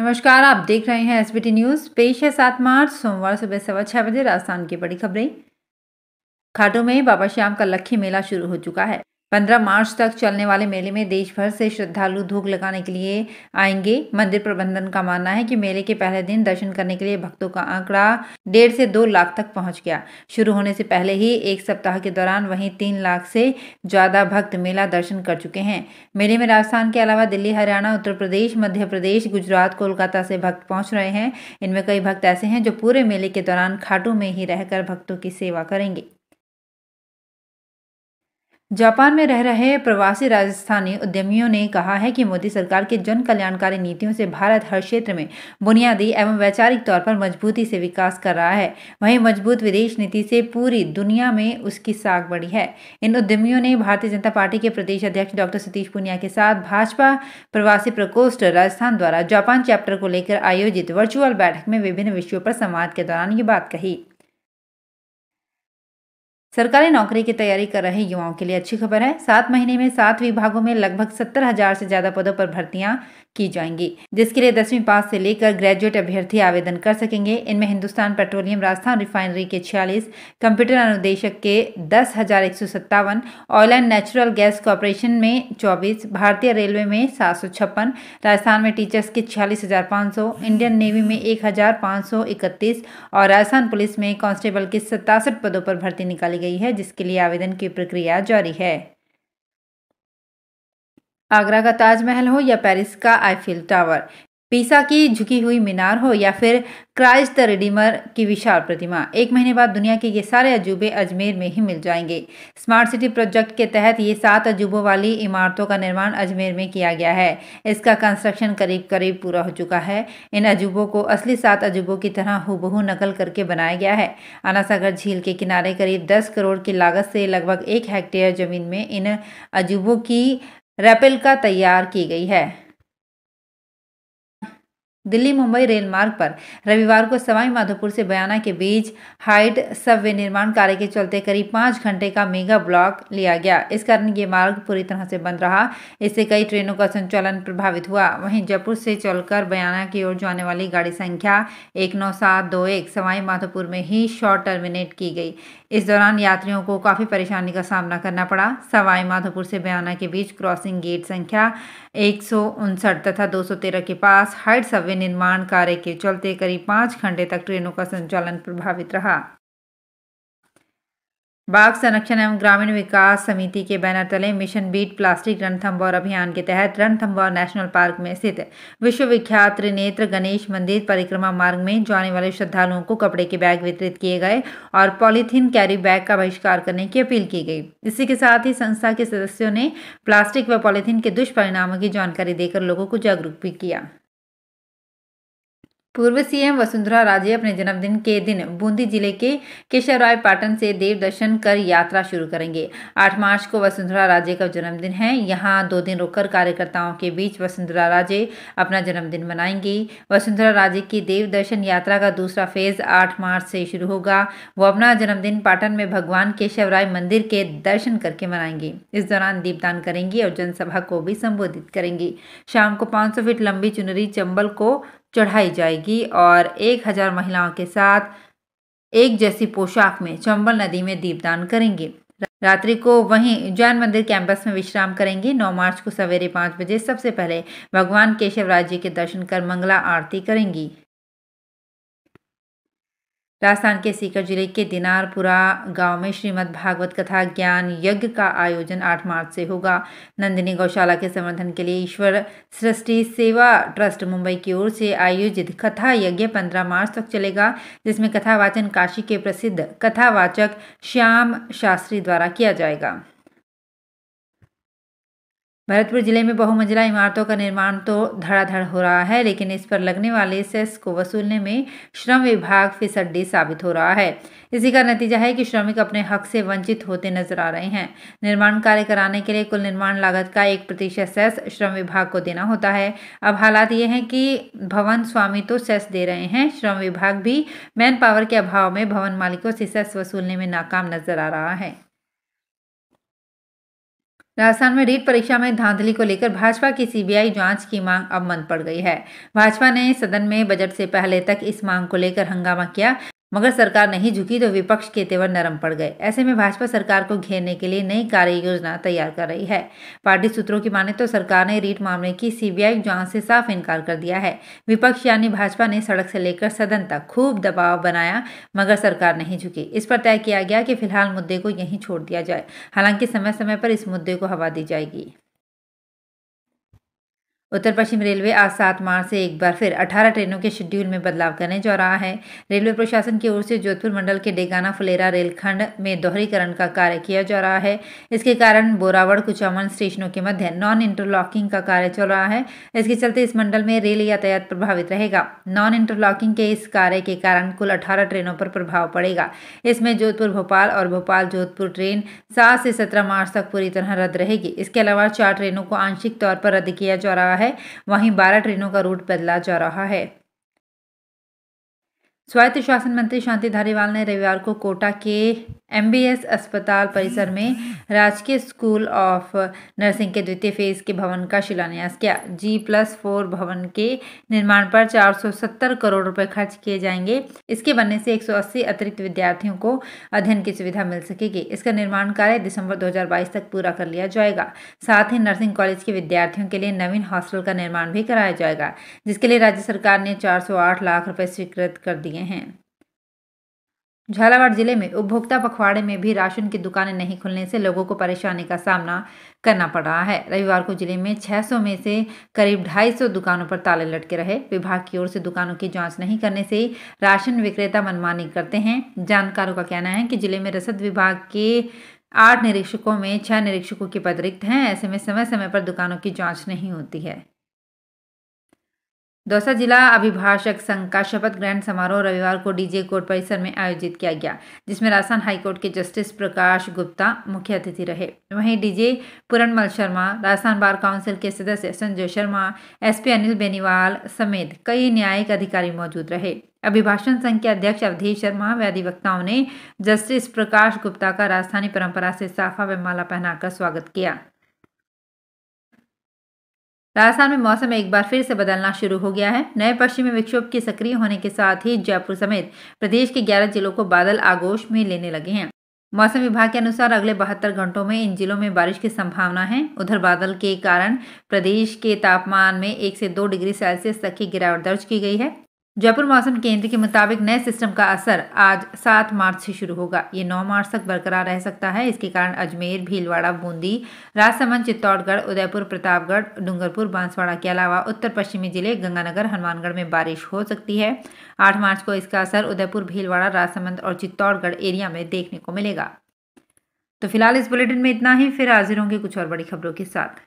नमस्कार आप देख रहे हैं एसबीटी न्यूज़ पेश है सात मार्च सोमवार सुबह सवा छह बजे राजस्थान की बड़ी खबरें खाटू में बाबा श्याम का लखी मेला शुरू हो चुका है पंद्रह मार्च तक चलने वाले मेले में देश भर से श्रद्धालु धूप लगाने के लिए आएंगे मंदिर प्रबंधन का मानना है कि मेले के पहले दिन दर्शन करने के लिए भक्तों का आंकड़ा डेढ़ से दो लाख तक पहुंच गया शुरू होने से पहले ही एक सप्ताह के दौरान वहीं तीन लाख से ज्यादा भक्त मेला दर्शन कर चुके हैं मेले में राजस्थान के अलावा दिल्ली हरियाणा उत्तर प्रदेश मध्य प्रदेश गुजरात कोलकाता से भक्त पहुँच रहे हैं इनमें कई भक्त ऐसे हैं जो पूरे मेले के दौरान खाटों में ही रहकर भक्तों की सेवा करेंगे जापान में रह रहे प्रवासी राजस्थानी उद्यमियों ने कहा है कि मोदी सरकार के जन कल्याणकारी नीतियों से भारत हर क्षेत्र में बुनियादी एवं वैचारिक तौर पर मजबूती से विकास कर रहा है वहीं मजबूत विदेश नीति से पूरी दुनिया में उसकी साख बढ़ी है इन उद्यमियों ने भारतीय जनता पार्टी के प्रदेश अध्यक्ष डॉक्टर सतीश पुनिया के साथ भाजपा प्रवासी प्रकोष्ठ राजस्थान द्वारा जापान चैप्टर को लेकर आयोजित वर्चुअल बैठक में विभिन्न विषयों पर संवाद के दौरान ये बात कही सरकारी नौकरी की तैयारी कर रहे युवाओं के लिए अच्छी खबर है सात महीने में सात विभागों में लगभग सत्तर हजार से ज्यादा पदों पर भर्तियां की जाएंगी जिसके लिए दसवीं पास से लेकर ग्रेजुएट अभ्यर्थी आवेदन कर सकेंगे इनमें हिंदुस्तान पेट्रोलियम राजस्थान रिफाइनरी के छियालीस कंप्यूटर अनुदेशक के दस हजार एक सौ सत्तावन Oil and Natural Gas Corporation में चौबीस भारतीय रेलवे में सात सौ छप्पन राजस्थान में टीचर्स के छियालीस हजार पाँच सौ इंडियन नेवी में एक हजार पाँच सौ इकतीस और राजस्थान पुलिस में कांस्टेबल के सतासठ पदों पर भर्ती निकाली निकल गई है जिसके लिए आवेदन की प्रक्रिया जारी है आगरा का ताजमहल हो या पेरिस का आईफिल टावर पीसा की झुकी हुई मीनार हो या फिर क्राइस्ट द की विशाल प्रतिमा एक महीने बाद दुनिया के ये सारे अजूबे अजमेर में ही मिल जाएंगे स्मार्ट सिटी प्रोजेक्ट के तहत ये सात अजूबों वाली इमारतों का निर्माण अजमेर में किया गया है इसका कंस्ट्रक्शन करीब करीब पूरा हो चुका है इन अजूबों को असली सात अजूबों की तरह हूबहू नकल करके बनाया गया है अनासागर झील के किनारे करीब दस करोड़ की लागत से लगभग एक हेक्टेयर जमीन में इन अजूबों की रेपिल का तैयार की गई है दिल्ली मुंबई रेल मार्ग पर रविवार को सवाई माधोपुर से बयाना के बीच हाइट सब वे निर्माण कार्य के चलते करीब पाँच घंटे का मेगा ब्लॉक लिया गया इस कारण ये मार्ग पूरी तरह से बंद रहा इससे कई ट्रेनों का संचालन प्रभावित हुआ वहीं जयपुर से चलकर बयाना की ओर जाने वाली गाड़ी संख्या एक नौ सात दो एक सवाई माधोपुर में ही शॉर्ट टर्मिनेट की गई इस दौरान यात्रियों को काफ़ी परेशानी का सामना करना पड़ा सवाई माधोपुर से बयाना के बीच क्रॉसिंग गेट संख्या एक तथा 213 के पास हाइट सब्वे निर्माण कार्य के चलते करीब पाँच घंटे तक ट्रेनों का संचालन प्रभावित रहा बाघ संरक्षण एवं ग्रामीण विकास समिति के बैनर तले मिशन बीट प्लास्टिक रणथम्बौर अभियान के तहत रणथम्बौर नेशनल पार्क में स्थित विश्वविख्यात त्रिनेत्र गणेश मंदिर परिक्रमा मार्ग में जाने वाले श्रद्धालुओं को कपड़े के बैग वितरित किए गए और पॉलीथीन कैरी बैग का बहिष्कार करने की अपील की गई इसी के साथ ही संस्था के सदस्यों ने प्लास्टिक व पॉलीथीन के दुष्परिणामों की जानकारी देकर लोगों को जागरूक भी किया पूर्व सीएम वसुंधरा राजे अपने जन्मदिन के दिन बूंदी जिले के केशव राय पाटन से देव दर्शन कर यात्रा शुरू करेंगे 8 मार्च को वसुंधरा राजे का जन्मदिन है यहाँ दो दिन रुककर कार्यकर्ताओं के बीच वसुंधरा राजे अपना जन्मदिन मनाएंगी वसुंधरा राजे की देव दर्शन यात्रा का दूसरा फेज आठ मार्च से शुरू होगा वो अपना जन्मदिन पाटन में भगवान केशव राय मंदिर के दर्शन करके मनाएंगे इस दौरान दीपदान करेंगी और जनसभा को भी संबोधित करेंगी शाम को पाँच फीट लंबी चुनरी चंबल को चढ़ाई जाएगी और एक हज़ार महिलाओं के साथ एक जैसी पोशाक में चंबल नदी में दीपदान करेंगे रात्रि को वहीं जैन मंदिर कैंपस में विश्राम करेंगे 9 मार्च को सवेरे पाँच बजे सबसे पहले भगवान केशव राज्य के दर्शन कर मंगला आरती करेंगी राजस्थान के सीकर जिले के दिनारपुरा गांव में श्रीमद् भागवत कथा ज्ञान यज्ञ का आयोजन 8 मार्च से होगा नंदिनी गौशाला के समर्थन के लिए ईश्वर सृष्टि सेवा ट्रस्ट मुंबई की ओर से आयोजित कथा यज्ञ 15 मार्च तक चलेगा जिसमें कथावाचन काशी के प्रसिद्ध कथावाचक श्याम शास्त्री द्वारा किया जाएगा भरतपुर जिले में बहुमंजिला इमारतों का निर्माण तो धड़ाधड़ हो रहा है लेकिन इस पर लगने वाले सेस को वसूलने में श्रम विभाग फिसड्डी साबित हो रहा है इसी का नतीजा है कि श्रमिक अपने हक से वंचित होते नजर आ रहे हैं निर्माण कार्य कराने के लिए कुल निर्माण लागत का एक प्रतिशत सेस श्रम विभाग को देना होता है अब हालात ये हैं कि भवन स्वामी तो सेस दे रहे हैं श्रम विभाग भी मैन पावर के अभाव में भवन मालिकों से सेस वसूलने में नाकाम नजर आ रहा है राजस्थान में रीट परीक्षा में धांधली को लेकर भाजपा की सीबीआई जांच की मांग अब मंद पड़ गई है भाजपा ने सदन में बजट से पहले तक इस मांग को लेकर हंगामा किया मगर सरकार नहीं झुकी तो विपक्ष के तेवर नरम पड़ गए ऐसे में भाजपा सरकार को घेरने के लिए नई कार्य योजना तैयार कर रही है पार्टी सूत्रों की माने तो सरकार ने रीट मामले की सीबीआई जांच से साफ इनकार कर दिया है विपक्ष यानी भाजपा ने सड़क से लेकर सदन तक खूब दबाव बनाया मगर सरकार नहीं झुकी इस पर तय किया गया कि फिलहाल मुद्दे को यहीं छोड़ दिया जाए हालांकि समय समय पर इस मुद्दे को हवा दी जाएगी उत्तर पश्चिम रेलवे आज सात मार्च से एक बार फिर 18 ट्रेनों के शेड्यूल में बदलाव करने जा रहा है रेलवे प्रशासन की ओर से जोधपुर मंडल के डेगाना फुलेरा रेलखंड में दोहरीकरण का कार्य किया जा रहा है इसके कारण बोरावड़ कुचामन स्टेशनों के मध्य नॉन इंटरलॉकिंग का कार्य चल रहा है इसके चलते इस मंडल में रेल यातायात प्रभावित रहेगा नॉन इंटरलॉकिंग के इस कार्य के कारण कुल अठारह ट्रेनों पर प्रभाव पड़ेगा इसमें जोधपुर भोपाल और भोपाल जोधपुर ट्रेन सात से सत्रह मार्च तक पूरी तरह रद्द रहेगी इसके अलावा चार ट्रेनों को आंशिक तौर पर रद्द किया जा रहा है है वहीं बारह ट्रेनों का रूट बदला जा रहा है स्वायत्त शासन मंत्री शांति धारीवाल ने रविवार को कोटा के एमबीएस अस्पताल परिसर में राजकीय स्कूल ऑफ नर्सिंग के द्वितीय फेज के भवन का शिलान्यास किया जी प्लस फोर भवन के निर्माण पर 470 करोड़ रुपए खर्च किए जाएंगे इसके बनने से 180 अतिरिक्त विद्यार्थियों को अध्ययन की सुविधा मिल सकेगी इसका निर्माण कार्य दिसंबर 2022 तक पूरा कर लिया जाएगा साथ ही नर्सिंग कॉलेज के विद्यार्थियों के लिए नवीन हॉस्टल का निर्माण भी कराया जाएगा जिसके लिए राज्य सरकार ने चार लाख रुपये स्वीकृत कर दिए हैं झालावाड़ जिले में उपभोक्ता पखवाड़े में भी राशन की दुकानें नहीं खुलने से लोगों को परेशानी का सामना करना पड़ रहा है रविवार को जिले में 600 में से करीब 250 दुकानों पर ताले लटके रहे विभाग की ओर से दुकानों की जांच नहीं करने से राशन विक्रेता मनमानी करते हैं जानकारों का कहना है कि जिले में रसद विभाग के आठ निरीक्षकों में छह निरीक्षकों के पद रिक्त हैं ऐसे में समय समय पर दुकानों की जाँच नहीं होती है दौसा जिला अभिभाषक संघ का शपथ ग्रहण समारोह रविवार को डीजे कोर्ट परिसर में आयोजित किया गया जिसमें राजस्थान हाईकोर्ट के जस्टिस प्रकाश गुप्ता मुख्य अतिथि रहे वहीं DJ Puranmal Sharma Rajasthan bar council के सदस्य संजय शर्मा एसपी अनिल बेनीवाल समेत कई न्यायिक अधिकारी मौजूद रहे अभिभाषण संघ के अध्यक्ष अवधेश शर्मा व अधिवक्ताओं ने जस्टिस प्रकाश गुप्ता का राजस्थानी परंपरा से साफा व माला पहनाकर स्वागत किया राजस्थान में मौसम एक बार फिर से बदलना शुरू हो गया है नए पश्चिमी विक्षोभ के सक्रिय होने के साथ ही जयपुर समेत प्रदेश के 11 जिलों को बादल आगोश में लेने लगे हैं मौसम विभाग के अनुसार अगले बहत्तर घंटों में इन जिलों में बारिश की संभावना है उधर बादल के कारण प्रदेश के तापमान में एक से दो डिग्री सेल्सियस तक की गिरावट दर्ज की गई है जयपुर मौसम केंद्र के मुताबिक नए सिस्टम का असर आज 7 मार्च से शुरू होगा ये 9 मार्च तक बरकरार रह सकता है इसके कारण अजमेर भीलवाड़ा बूंदी राजसमंद चित्तौड़गढ़ उदयपुर प्रतापगढ़ डूंगरपुर बांसवाड़ा के अलावा उत्तर पश्चिमी जिले गंगानगर हनुमानगढ़ में बारिश हो सकती है 8 मार्च को इसका असर उदयपुर भीलवाड़ा राजसमंद और चित्तौड़गढ़ एरिया में देखने को मिलेगा तो फिलहाल इस बुलेटिन में इतना ही फिर हाजिर होंगे कुछ और बड़ी खबरों के साथ